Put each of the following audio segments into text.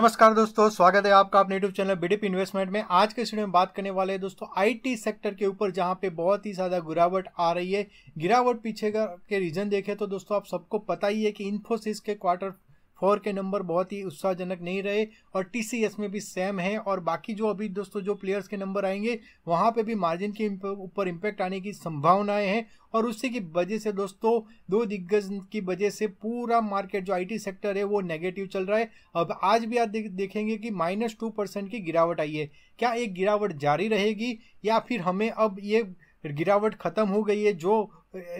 नमस्कार दोस्तों स्वागत है आपका अपने यूट्यूब चैनल बीडीपी इन्वेस्टमेंट में आज के स्टूडियो में बात करने वाले हैं दोस्तों आईटी सेक्टर के ऊपर जहां पे बहुत ही ज़्यादा गिरावट आ रही है गिरावट पीछे के रीज़न देखें तो दोस्तों आप सबको पता ही है कि इन्फोसिस के क्वार्टर फोर के नंबर बहुत ही उत्साहजनक नहीं रहे और टी में भी सेम है और बाकी जो अभी दोस्तों जो प्लेयर्स के नंबर आएंगे वहाँ पे भी मार्जिन के ऊपर इम्पैक्ट आने की संभावनाएं हैं और उसी की वजह से दोस्तों दो दिग्गज की वजह से पूरा मार्केट जो आईटी सेक्टर है वो नेगेटिव चल रहा है अब आज भी आप देखेंगे कि माइनस टू परसेंट की गिरावट आई है क्या ये गिरावट जारी रहेगी या फिर हमें अब ये गिरावट खत्म हो गई है जो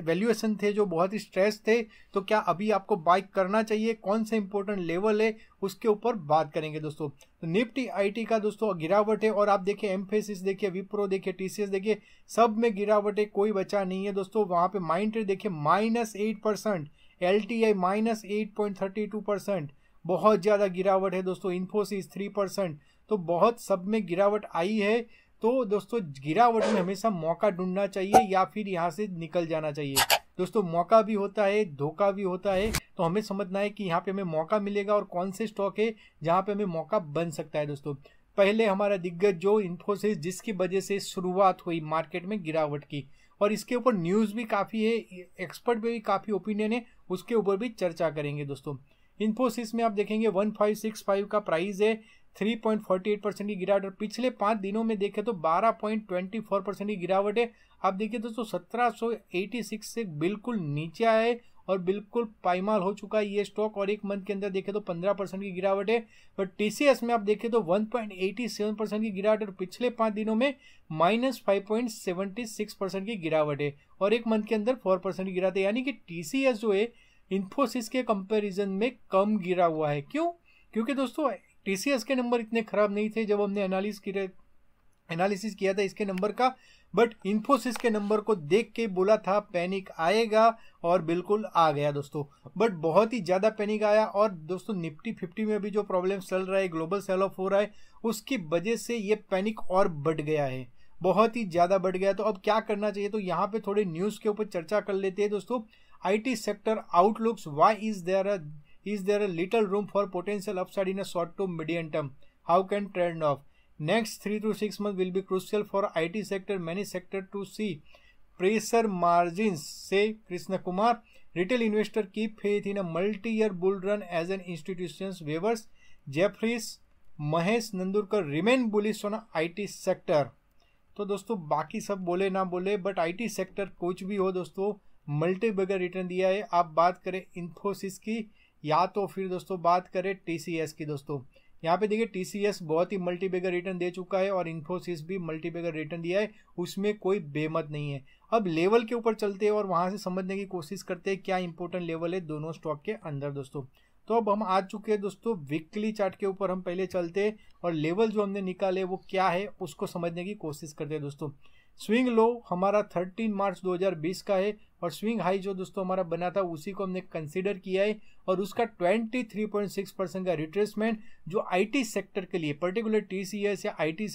वैल्यूएशन थे जो बहुत ही स्ट्रेस थे तो क्या अभी आपको बाइक करना चाहिए कौन से इंपॉर्टेंट लेवल है उसके ऊपर बात करेंगे दोस्तों तो निफ्टी आईटी का दोस्तों गिरावट है और आप देखिए एम्फेसिस देखिए विप्रो देखिए टीसीएस देखिए सब में गिरावट है कोई बचा नहीं है दोस्तों वहां पे माइंड देखिए minus eight percent L T I minus eight point thirty two percent बहुत ज़्यादा गिरावट है दोस्तों इन्फोसिस थ्री परसेंट तो बहुत सब में गिरावट आई है तो दोस्तों गिरावट में हमेशा मौका ढूंढना चाहिए या फिर यहाँ से निकल जाना चाहिए दोस्तों मौका भी होता है धोखा भी होता है तो हमें समझना है कि यहाँ पे हमें मौका मिलेगा और कौन से स्टॉक है जहाँ पे हमें मौका बन सकता है दोस्तों पहले हमारा दिग्गज जो इन्फोसिस जिसकी वजह से शुरुआत हुई मार्केट में गिरावट की और इसके ऊपर न्यूज़ भी काफ़ी है एक्सपर्ट पर भी काफ़ी ओपिनियन है उसके ऊपर भी चर्चा करेंगे दोस्तों इन्फोसिस में आप देखेंगे 1565 का प्राइस है 3.48 परसेंट की गिरावट और पिछले पाँच दिनों में देखें तो 12.24 परसेंट की गिरावट है आप देखिए दोस्तों सत्रह से बिल्कुल नीचे आए और बिल्कुल पाइमाल हो चुका है ये स्टॉक और एक मंथ के अंदर देखें तो 15 तो परसेंट की गिरावट है और टी में आप देखें तो 1.87 परसेंट की गिरावट और पिछले पाँच दिनों में माइनस 5.76 परसेंट की गिरावट है और एक मंथ के अंदर फोर परसेंट की गिरावट है यानी कि टी जो है इन्फोसिस के कंपेरिजन में कम गिरा हुआ है क्यों क्योंकि दोस्तों टी के नंबर इतने खराब नहीं थे जब हमने एनालिस एनालिसिस किया था इसके नंबर का बट इन्फोसिस के नंबर को देख के बोला था पैनिक आएगा और बिल्कुल आ गया दोस्तों बट बहुत ही ज़्यादा पैनिक आया और दोस्तों निफ्टी फिफ्टी में भी जो प्रॉब्लम चल रहा है ग्लोबल सेल ऑफ हो रहा है उसकी वजह से ये पैनिक और बढ़ गया है बहुत ही ज़्यादा बढ़ गया तो अब क्या करना चाहिए तो यहाँ पे थोड़े न्यूज़ के ऊपर चर्चा कर लेते हैं दोस्तों IT sector outlooks why is there is there a little room for potential upside in a short to medium term how can trend of next three to six month will be crucial for I T sector many sector to see pressure margin से Krishna Kumar retail investor की faith in a multi year bull run as an institution wavers Jefferies Mahesh Nandurkar remain bullish on I T sector तो दोस्तों बाकी सब बोले ना बोले but I T sector कुछ भी हो दोस्तों मल्टी बगर रिटर्न दिया है आप बात करें इन्फोसिस की या तो फिर दोस्तों बात करें टी की दोस्तों यहाँ पे देखिए टी बहुत ही मल्टीबेगर रिटर्न दे चुका है और इन्फोसिस भी मल्टीबेगर रिटर्न दिया है उसमें कोई बेमत नहीं है अब लेवल के ऊपर चलते हैं और वहाँ से समझने की कोशिश करते हैं क्या इंपॉर्टेंट लेवल है दोनों स्टॉक के अंदर दोस्तों तो अब हम आ चुके हैं दोस्तों वीकली चार्ट के ऊपर हम पहले चलते और लेवल जो हमने निकाले वो क्या है उसको समझने की कोशिश करते हैं दोस्तों स्विंग लो हमारा थर्टीन मार्च दो का है और स्विंग हाई जो दोस्तों हमारा बना था उसी को हमने कंसिडर किया है और उसका 23.6 परसेंट का रिट्रेसमेंट जो आईटी सेक्टर के लिए पर्टिकुलर टीसीएस या आईटी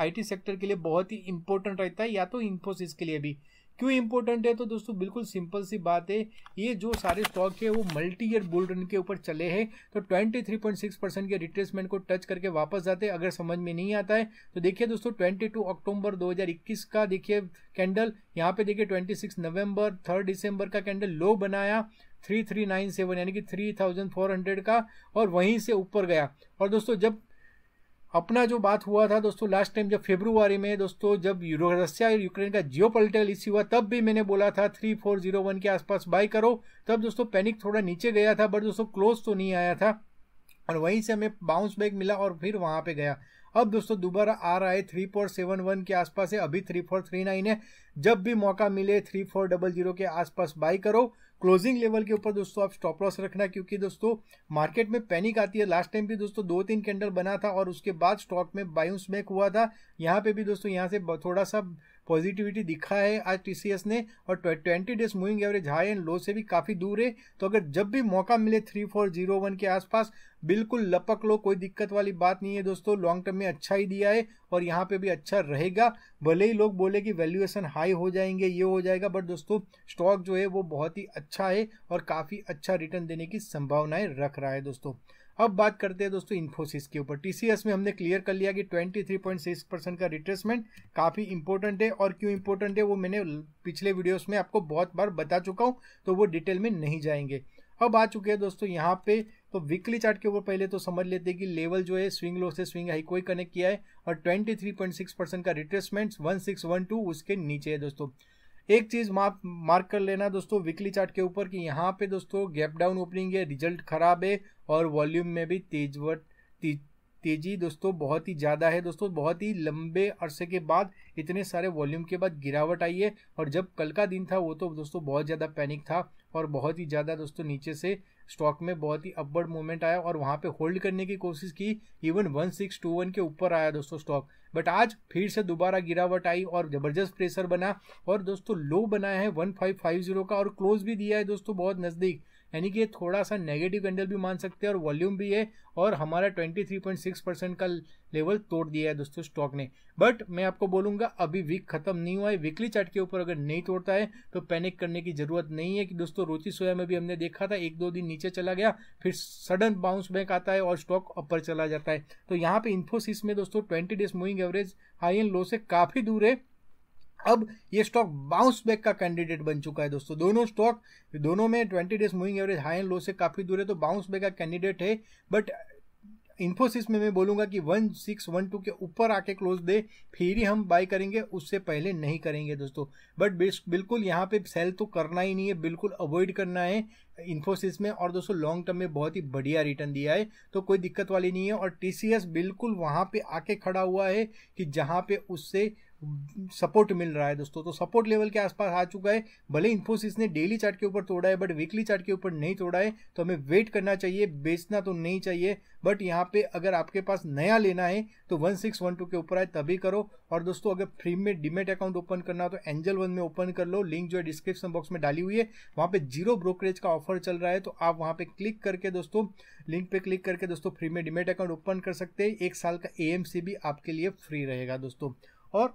आईटी सेक्टर के लिए बहुत ही इंपॉर्टेंट रहता है या तो इन्फोसिस के लिए भी क्यों इम्पोर्टेंट है तो दोस्तों बिल्कुल सिंपल सी बात है ये जो सारे स्टॉक है वो मल्टी ईयर बुल रन के ऊपर चले हैं तो 23.6 परसेंट के रिट्रेसमेंट को टच करके वापस जाते हैं अगर समझ में नहीं आता है तो देखिए दोस्तों 22 अक्टूबर 2021 का देखिए कैंडल यहाँ पे देखिए 26 नवंबर 3 दिसंबर का कैंडल लो बनाया 3397 यानी कि 3400 का और वहीं से ऊपर गया और दोस्तों जब अपना जो बात हुआ था दोस्तों लास्ट टाइम जब फेब्रुवरी में दोस्तों जब रशिया और यूक्रेन का जियो पोलिटिकल इश्यू हुआ तब भी मैंने बोला था थ्री फोर जीरो वन के आसपास बाय करो तब दोस्तों पैनिक थोड़ा नीचे गया था बट दोस्तों क्लोज तो नहीं आया था और वहीं से हमें बाउंस बैक मिला और फिर वहाँ पे गया अब दोस्तों दोबारा आ रहा है थ्री फोर सेवन वन के आसपास है अभी थ्री फोर थ्री नाइन है जब भी मौका मिले थ्री फोर डबल जीरो के आसपास बाई करो क्लोजिंग लेवल के ऊपर दोस्तों आप स्टॉप लॉस रखना क्योंकि दोस्तों मार्केट में पैनिक आती है लास्ट टाइम भी दोस्तों दो तीन कैंडल बना था और उसके बाद स्टॉक में बायस बैक हुआ था यहाँ पे भी दोस्तों यहाँ से थोड़ा सा पॉजिटिविटी दिखा है आज टी ने और twenty days moving average high and low से भी काफ़ी दूर है तो अगर जब भी मौका मिले थ्री फोर जीरो वन के आसपास बिल्कुल लपक लो कोई दिक्कत वाली बात नहीं है दोस्तों लॉन्ग टर्म में अच्छा ही दिया है और यहाँ पे भी अच्छा रहेगा भले ही लोग बोले कि वैल्यूएशन हाई हो जाएंगे ये हो जाएगा बट दोस्तों स्टॉक जो है वो बहुत ही अच्छा है और काफ़ी अच्छा रिटर्न देने की संभावनाएं रख रहा है दोस्तों अब बात करते हैं दोस्तों इन्फोसिस के ऊपर टीसीएस में हमने क्लियर कर लिया कि 23.6 परसेंट का रिट्रेसमेंट काफ़ी इंपॉर्टेंट है और क्यों इंपॉर्टेंट है वो मैंने पिछले वीडियोस में आपको बहुत बार बता चुका हूँ तो वो डिटेल में नहीं जाएंगे अब आ चुके हैं दोस्तों यहाँ पे तो वीकली चार्ट के ऊपर पहले तो समझ लेते हैं कि लेवल जो है स्विंग लो से स्विंग हाई को ही कनेक्ट किया है और 23.6 परसेंट का रिट्रेसमेंट 1612 उसके नीचे है दोस्तों एक चीज़ मार्क मार्क कर लेना दोस्तों वीकली चार्ट के ऊपर कि यहाँ पे दोस्तों गैप डाउन ओपनिंग है रिजल्ट खराब है और वॉल्यूम में भी तेजवट ती, तेजी दोस्तों बहुत ही ज़्यादा है दोस्तों बहुत ही लंबे अरसे के बाद इतने सारे वॉल्यूम के बाद गिरावट आई है और जब कल का दिन था वो तो दोस्तों बहुत ज़्यादा पैनिक था और बहुत ही ज़्यादा दोस्तों नीचे से स्टॉक में बहुत ही अपवर्ड मूवमेंट आया और वहाँ पे होल्ड करने की कोशिश की इवन 1621 के ऊपर आया दोस्तों स्टॉक बट आज फिर से दोबारा गिरावट आई और ज़बरदस्त प्रेशर बना और दोस्तों लो बनाया है जीरो का और क्लोज भी दिया है दोस्तों बहुत नज़दीक यानी कि थोड़ा सा नेगेटिव कैंडल भी मान सकते हैं और वॉल्यूम भी है और हमारा सिक्स परसेंट का लेवल तोड़ दिया है दोस्तों स्टॉक ने बट मैं आपको बोलूंगा अभी वीक खत्म नहीं हुआ है वीकली चार्ट के ऊपर अगर नहीं तोड़ता है तो पैनिक करने की जरूरत नहीं है कि दोस्तों रोची सोया में भी हमने देखा था एक दो दिन नीचे चला गया फिर सडन बाउंस बैक आता है और स्टॉक अपर चला जाता है तो यहाँ पे इन्फोसिस में दोस्तों twenty days moving average high and low से काफी दूर है अब ये स्टॉक बाउंस बैक का कैंडिडेट बन चुका है दोस्तों दोनों स्टॉक दोनों में twenty days moving average high and low से काफी दूर है तो बाउंस बैक का कैंडिडेट है बट इन्फोसिस में मैं बोलूँगा कि वन सिक्स वन टू के ऊपर आके क्लोज दे फिर ही हम बाय करेंगे उससे पहले नहीं करेंगे दोस्तों बट बिल्कुल यहाँ पे सेल तो करना ही नहीं है बिल्कुल अवॉइड करना है इन्फोसिस में और दोस्तों लॉन्ग टर्म में बहुत ही बढ़िया रिटर्न दिया है तो कोई दिक्कत वाली नहीं है और टी बिल्कुल वहाँ पर आके खड़ा हुआ है कि जहाँ पे उससे सपोर्ट मिल रहा है दोस्तों तो सपोर्ट लेवल के आसपास आ चुका है भले इन्फोसिस ने डेली चार्ट के ऊपर तोड़ा है बट वीकली चार्ट के ऊपर नहीं तोड़ा है तो हमें वेट करना चाहिए बेचना तो नहीं चाहिए बट यहाँ पे अगर आपके पास नया लेना है तो वन सिक्स वन टू के ऊपर आए तभी करो और दोस्तों अगर फ्री में डिमेट अकाउंट ओपन करना हो तो एंजल वन में ओपन कर लो लिंक जो है डिस्क्रिप्शन बॉक्स में डाली हुई है वहाँ पे जीरो ब्रोकरेज का ऑफर चल रहा है तो आप वहाँ पे क्लिक करके दोस्तों लिंक पे क्लिक करके दोस्तों फ्री में डिमेट अकाउंट ओपन कर सकते हैं एक साल का ए भी आपके लिए फ्री रहेगा दोस्तों और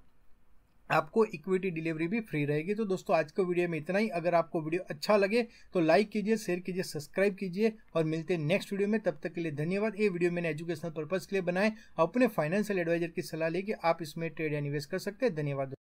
आपको इक्विटी डिलीवरी भी फ्री रहेगी तो दोस्तों आज के वीडियो में इतना ही अगर आपको वीडियो अच्छा लगे तो लाइक कीजिए शेयर कीजिए सब्सक्राइब कीजिए और मिलते हैं नेक्स्ट वीडियो में तब तक के लिए धन्यवाद ये वीडियो मैंने एजुकेशनल पर्पज के लिए बनाए अपने फाइनेंशियल एडवाइजर की सलाह लेके आप इसमें ट्रेड या निवेश कर सकते हैं धन्यवाद